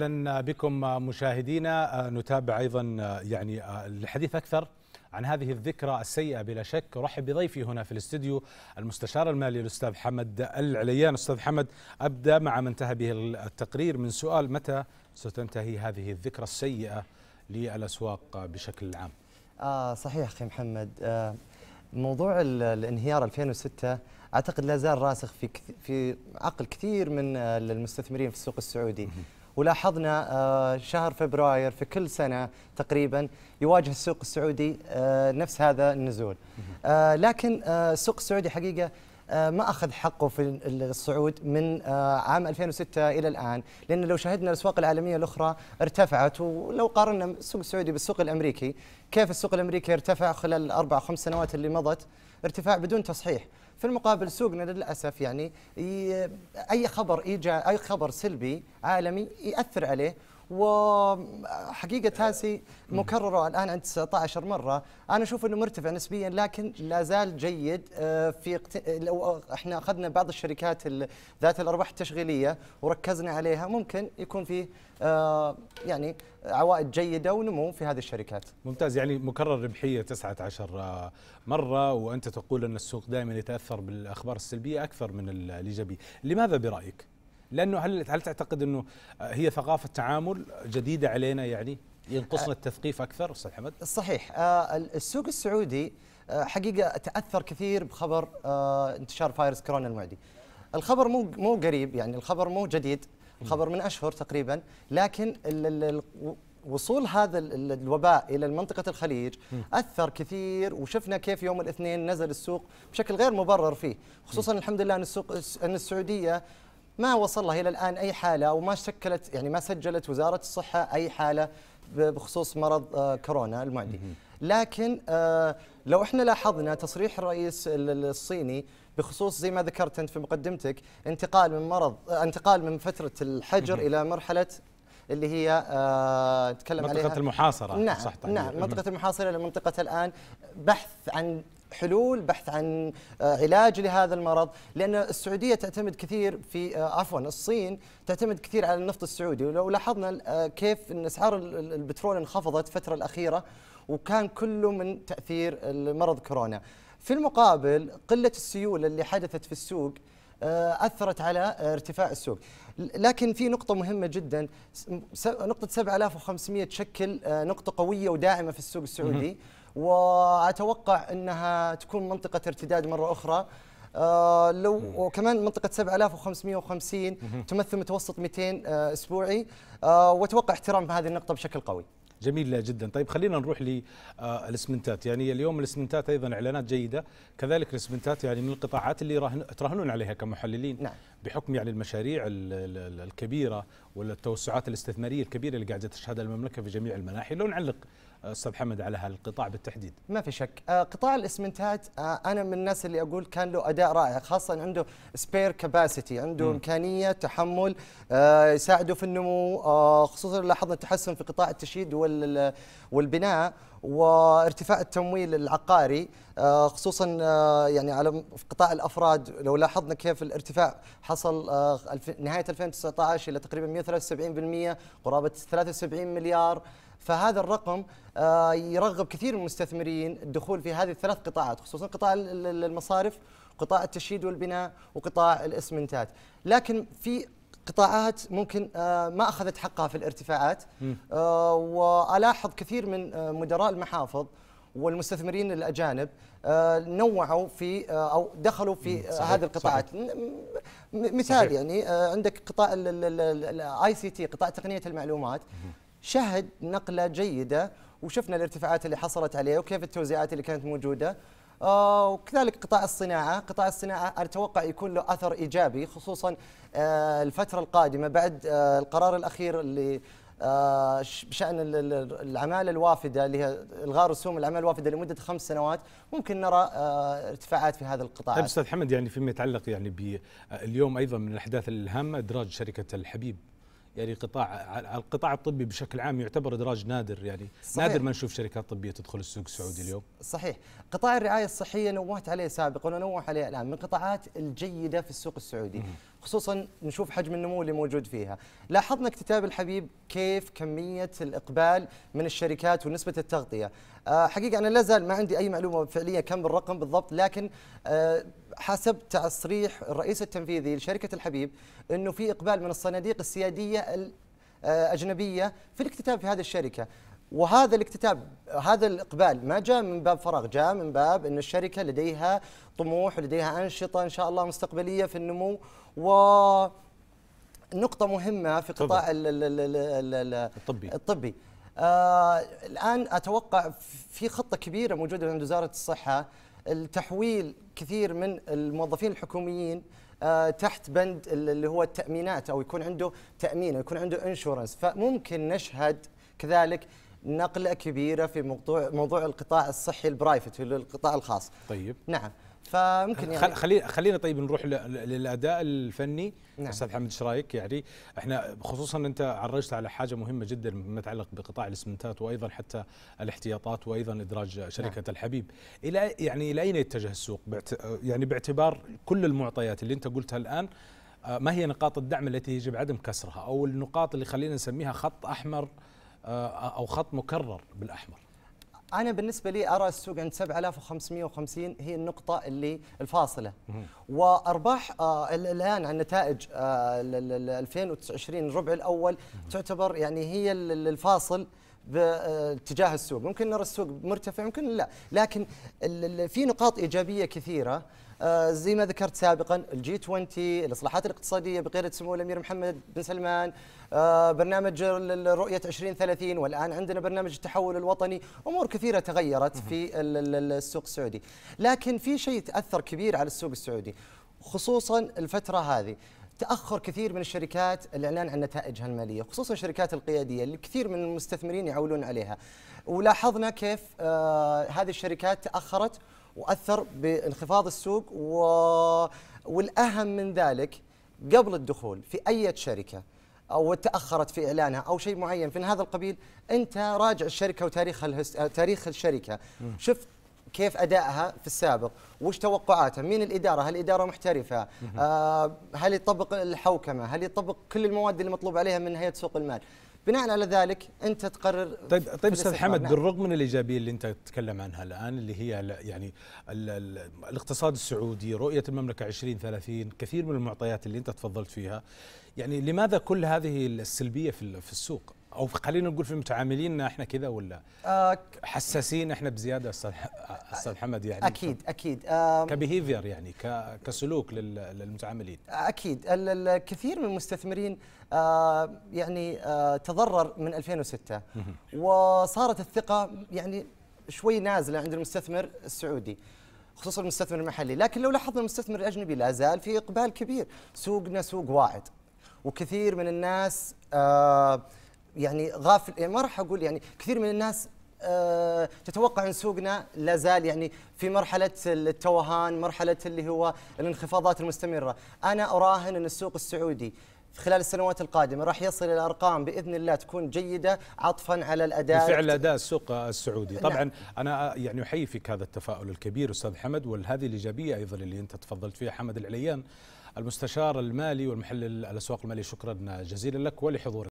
اهلا بكم مشاهدينا آه، نتابع ايضا آه، يعني آه، الحديث اكثر عن هذه الذكرى السيئه بلا شك ارحب بضيفي هنا في الاستديو المستشار المالي الاستاذ حمد العليان استاذ حمد ابدا مع ما انتهى به التقرير من سؤال متى ستنتهي هذه الذكرى السيئه للاسواق بشكل عام آه صحيح اخي محمد آه موضوع الانهيار 2006 اعتقد لا زال راسخ في في عقل كثير من المستثمرين في السوق السعودي ولاحظنا آه، شهر فبراير في كل سنة تقريبا يواجه السوق السعودي آه، نفس هذا النزول آه، لكن السوق السعودي حقيقة ما اخذ حقه في الصعود من عام 2006 الى الان لان لو شاهدنا الاسواق العالميه الاخرى ارتفعت ولو قارنا السوق السعودي بالسوق الامريكي كيف السوق الامريكي ارتفع خلال الأربع خمس سنوات اللي مضت ارتفاع بدون تصحيح في المقابل سوقنا للاسف يعني اي خبر ايجابي اي خبر سلبي عالمي ياثر عليه وحقيقه تاسي مكرره الان عند 19 مره انا اشوف انه مرتفع نسبيا لكن لا زال جيد آه، في لو احنا اخذنا بعض الشركات ذات الارباح التشغيليه وركزنا عليها ممكن يكون فيه آه، يعني عوائد جيده ونمو في هذه الشركات. ممتاز يعني مكرر ربحيه 19 آه، مره وانت تقول ان السوق دائما يتاثر بالاخبار السلبيه اكثر من الايجابيه، لماذا برايك؟ لانه هل هل تعتقد انه آه، هي ثقافه تعامل جديده علينا يعني ينقصنا آه، التثقيف اكثر استاذ حمد؟ صحيح آه، السوق السعودي حقيقه تاثر كثير بخبر انتشار فيروس كورونا المعدي. الخبر مو مو قريب يعني الخبر مو جديد الخبر من اشهر تقريبا لكن وصول هذا الوباء الى منطقه الخليج اثر كثير وشفنا كيف يوم الاثنين نزل السوق بشكل غير مبرر فيه خصوصا الحمد لله ان السوق ان السعوديه ما وصل لها الى الان اي حاله وما شكلت يعني ما سجلت وزاره الصحه اي حاله بخصوص مرض آه، كورونا المعدي لكن آه، لو احنا لاحظنا تصريح الرئيس الصيني بخصوص زي ما ذكرت انت في مقدمتك انتقال من مرض آه، انتقال من فتره الحجر الى مرحله اللي هي تكلم منطقة عليها منطقة المحاصرة نعم صح طيب. نعم منطقة المحاصرة لمنطقة الآن بحث عن حلول بحث عن آه، علاج لهذا المرض لأن السعودية تعتمد كثير في آه، عفوا الصين تعتمد كثير على النفط السعودي ولو لاحظنا آه، كيف أن أسعار البترول انخفضت الفترة الأخيرة وكان كله من تأثير مرض كورونا في المقابل قلة السيولة اللي حدثت في السوق أثرت على ارتفاع السوق لكن في نقطة مهمة جدا نقطة 7500 تشكل نقطة قوية وداعمة في السوق السعودي واتوقع انها تكون منطقه ارتداد مره اخرى آه لو وكمان منطقة 7550 تمثل متوسط 200 آه أسبوعي آه وأتوقع احترام بهذه النقطة بشكل قوي جميل جدا طيب خلينا نروح للاسمنتات آه، يعني اليوم الاسمنتات ايضا اعلانات جيده كذلك الاسمنتات يعني من القطاعات اللي تراهنون عليها كمحللين نعم. بحكم يعني المشاريع الكبيره والتوسعات الاستثماريه الكبيره اللي قاعده تشهدها المملكه في جميع المناحي لو نعلق آه، استاذ حمد على هالقطاع بالتحديد ما في شك آه، قطاع الاسمنتات انا من الناس اللي اقول كان له اداء رائع خاصه عنده سبير كباسيتي عنده امكانيه تحمل يساعده في النمو خصوصا لاحظنا تحسن في قطاع التشييد والبناء وارتفاع التمويل العقاري آه، خصوصا آه، يعني على قطاع الافراد لو لاحظنا كيف الارتفاع حصل آه، نهايه 2019 الى تقريبا 173% قرابه 73 مليار فهذا الرقم يرغب كثير من المستثمرين الدخول في هذه الثلاث قطاعات خصوصا قطاع المصارف قطاع التشييد والبناء وقطاع الاسمنتات لكن في قطاعات ممكن آه، ما اخذت حقها في الارتفاعات آه، والاحظ كثير من آه، مدراء المحافظ والمستثمرين الاجانب نوعوا في او دخلوا في صحيح هذه القطاعات صحيح مثال صحيح يعني عندك قطاع الاي سي تي قطاع تقنيه المعلومات شهد نقله جيده وشفنا الارتفاعات اللي حصلت عليه وكيف التوزيعات اللي كانت موجوده آه، وكذلك قطاع الصناعة قطاع الصناعة أتوقع يكون له أثر إيجابي خصوصا آه، الفترة القادمة بعد آه، القرار الأخير اللي بشأن العمالة الوافدة اللي هي إلغاء رسوم العمالة الوافدة لمدة خمس سنوات ممكن نرى ارتفاعات في هذا القطاع طيب أستاذ حمد يعني فيما يتعلق يعني باليوم أيضا من الأحداث الهامة إدراج شركة الحبيب يعني قطاع القطاع الطبي بشكل عام يعتبر ادراج نادر يعني صحيح. نادر ما نشوف شركات طبيه تدخل السوق السعودي اليوم صحيح قطاع الرعايه الصحيه نوهت عليه سابقا ونوه عليه الان من القطاعات الجيده في السوق السعودي خصوصا نشوف حجم النمو اللي موجود فيها لاحظنا اكتتاب الحبيب كيف كمية الإقبال من الشركات ونسبة التغطية آه، حقيقة أنا لا زال ما عندي أي معلومة فعلية كم الرقم بالضبط لكن آه، حسب تصريح الرئيس التنفيذي لشركة الحبيب أنه في إقبال من الصناديق السيادية الأجنبية آه، في الاكتتاب في هذه الشركة وهذا الاكتتاب هذا الاقبال ما جاء من باب فراغ جاء من باب ان الشركه لديها طموح لديها انشطه ان شاء الله مستقبليه في النمو و نقطة مهمة في قطاع ال ال ال الطبي الطبي آه الآن أتوقع في خطة كبيرة موجودة عند وزارة الصحة التحويل كثير من الموظفين الحكوميين آه تحت بند اللي هو التأمينات أو يكون عنده تأمين أو يكون عنده انشورنس فممكن نشهد كذلك نقله كبيره في موضوع موضوع القطاع الصحي البرايفت القطاع الخاص طيب نعم فممكن يعني خلينا خلينا طيب نروح للاداء الفني نعم. استاذ حمد ايش رايك يعني احنا خصوصا انت عرجت على حاجه مهمه جدا ما يتعلق بقطاع الاسمنتات وايضا حتى الاحتياطات وايضا ادراج شركه نعم. الحبيب الى يعني الى اين يتجه السوق يعني باعتبار كل المعطيات اللي انت قلتها الان آه، ما هي نقاط الدعم التي يجب عدم كسرها او النقاط اللي خلينا نسميها خط احمر آه، او خط مكرر بالاحمر انا بالنسبه لي ارى السوق عند 7550 هي النقطه اللي الفاصله وارباح آه الان عن نتائج آه 2020 الربع الاول تعتبر يعني هي الفاصل باتجاه آه، السوق ممكن نرى السوق مرتفع ممكن لا لكن في نقاط إيجابية كثيرة آه، زي ما ذكرت سابقا الجي 20 الاصلاحات الاقتصاديه بقياده سمو الامير محمد بن سلمان آه، برنامج رؤيه 2030 والان عندنا برنامج التحول الوطني امور كثيره تغيرت في السوق السعودي لكن في شيء تاثر كبير على السوق السعودي خصوصا الفتره هذه تاخر كثير من الشركات الاعلان عن نتائجها الماليه خصوصا الشركات القياديه اللي كثير من المستثمرين يعولون عليها ولاحظنا كيف آه هذه الشركات تاخرت واثر بانخفاض السوق و... والاهم من ذلك قبل الدخول في اي شركه او تاخرت في اعلانها او شيء معين من هذا القبيل انت راجع الشركه وتاريخ الهست... تاريخ الشركه شوف كيف ادائها في السابق وش توقعاتها مين الاداره هل الاداره محترفه آه هل يطبق الحوكمه هل يطبق كل المواد اللي مطلوب عليها من هيئه سوق المال بناء على ذلك انت تقرر طيب طيب استاذ حمد نعم. بالرغم من الايجابيه اللي انت تتكلم عنها الان اللي هي يعني الـ الـ الاقتصاد السعودي رؤيه المملكه 2030 كثير من المعطيات اللي انت تفضلت فيها يعني لماذا كل هذه السلبيه في السوق او خلينا نقول في متعامليننا احنا كذا ولا آه، حساسين احنا بزياده استاذ حمد يعني اكيد اكيد كبيهيفير يعني كسلوك للمتعاملين اكيد الكثير من المستثمرين آه، يعني آه، تضرر من 2006 وصارت الثقه يعني شوي نازله عند المستثمر السعودي خصوصا المستثمر المحلي لكن لو لاحظنا المستثمر الاجنبي لا زال في اقبال كبير سوقنا سوق واعد وكثير من الناس آه يعني غافل يعني ما راح اقول يعني كثير من الناس أه تتوقع ان سوقنا لا زال يعني في مرحله التوهان، مرحله اللي هو الانخفاضات المستمره، انا اراهن ان السوق السعودي خلال السنوات القادمه راح يصل الى ارقام باذن الله تكون جيده عطفا على الاداء بالفعل اداء السوق السعودي نعم. طبعا نعم. انا يعني احيي فيك هذا التفاؤل الكبير استاذ حمد وهذه الايجابيه ايضا اللي انت تفضلت فيها حمد العليان المستشار المالي والمحلل الاسواق الماليه شكرا جزيلا لك ولحضورك